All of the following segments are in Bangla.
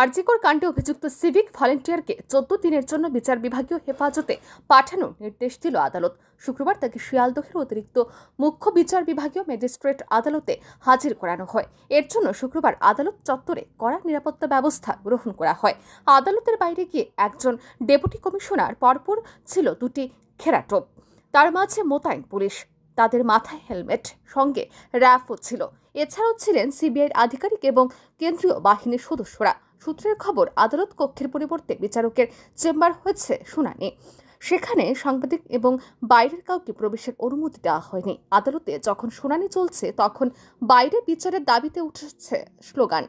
আরজিকর কাণ্ডে অভিযুক্ত সিভিক ভলেন্টিয়ারকে চোদ্দ দিনের জন্য বিচার বিভাগীয় হেফাজতে পাঠানোর নির্দেশ দিল আদালত শুক্রবার তাকে শিয়ালদহের অতিরিক্ত মুখ্য বিচার বিভাগীয় ম্যাজিস্ট্রেট আদালতে হাজির করানো হয় এর জন্য শুক্রবার আদালত চত্বরে কড়া নিরাপত্তা ব্যবস্থা গ্রহণ করা হয় আদালতের বাইরে গিয়ে একজন ডেপুটি কমিশনার পরপর ছিল দুটি খেরাটোপ তার মাঝে মোতায়েন পুলিশ তাদের মাথায় হেলমেট সঙ্গে র্যাফও ছিল এছাড়াও ছিলেন সিবিআইয়ের আধিকারিক এবং কেন্দ্রীয় বাহিনীর সদস্যরা সূত্রের খবর আদালত কক্ষের পরিবর্তে বিচারকের চেম্বার হয়েছে শুনানি সেখানে সাংবাদিক এবং বাইরের কাউকে প্রবেশের অনুমতি দেওয়া হয়নি আদালতে যখন শুনানি চলছে তখন বাইরে বিচারের দাবিতে উঠেছে স্লোগান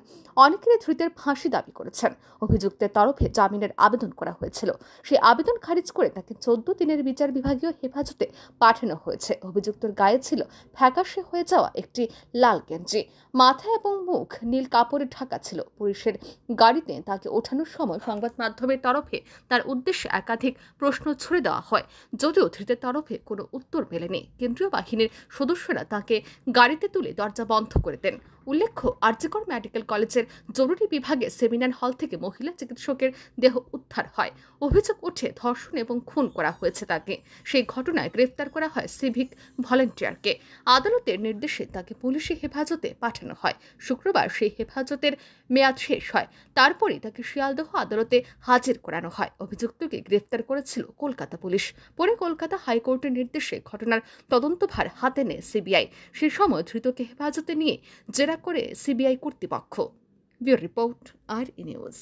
অনেকেরই ধৃতের ফাঁসি দাবি করেছেন অভিযুক্তের তরফে জামিনের আবেদন করা হয়েছিল সেই আবেদন খারিজ করে তাকে চোদ্দ দিনের বিচার বিভাগীয় হেফাজতে পাঠানো হয়েছে অভিযুক্তর গায়ে ছিল ফ্যাকাশে হয়ে যাওয়া একটি লাল গেঞ্জি মাথা এবং মুখ নীল কাপড়ে ঢাকা ছিল পুলিশের গাড়িতে তাকে ওঠানোর সময় সংবাদ মাধ্যমের তরফে তার উদ্দেশ্যে একাধিক প্রশ্ন ছুড়ে দেওয়া হয় যদিও ধৃতের তরফে কোনো উত্তর মেলেনি কেন্দ্রীয় বাহিনীর সদস্যরা তাকে গাড়িতে তুলে দরজা বন্ধ করে দেন উল্লেখ্য আর্যকর মেডিকেল কলেজের জরুরি বিভাগে সেমিনার হল থেকে মহিলা চিকিৎসকের দেহ উদ্ধার হয় অভিযোগ ওঠে ধর্ষণ এবং খুন করা হয়েছে তাকে সেই ঘটনায় গ্রেফতার করা হয় সিভিক ভলেন্টিয়ারকে আদালতের নির্দেশে তাকে পুলিশি হেফাজতে পাঠানো হয় শুক্রবার সেই হেফাজতের মেয়াদ শেষ হয় তারপরে তাকে শিয়ালদহ আদালতে হাজির করানো হয় অভিযুক্তকে গ্রেফতার করেছিল কলকাতা পুলিশ পরে কলকাতা হাইকোর্টের নির্দেশে ঘটনার তদন্তভার হাতে নেয় সিবিআই সে সময় ধৃতকে হেফাজতে নিয়ে জেরা করে সিবিআই কর্তৃপক্ষ ব্যুরো রিপোর্ট আর নিউজ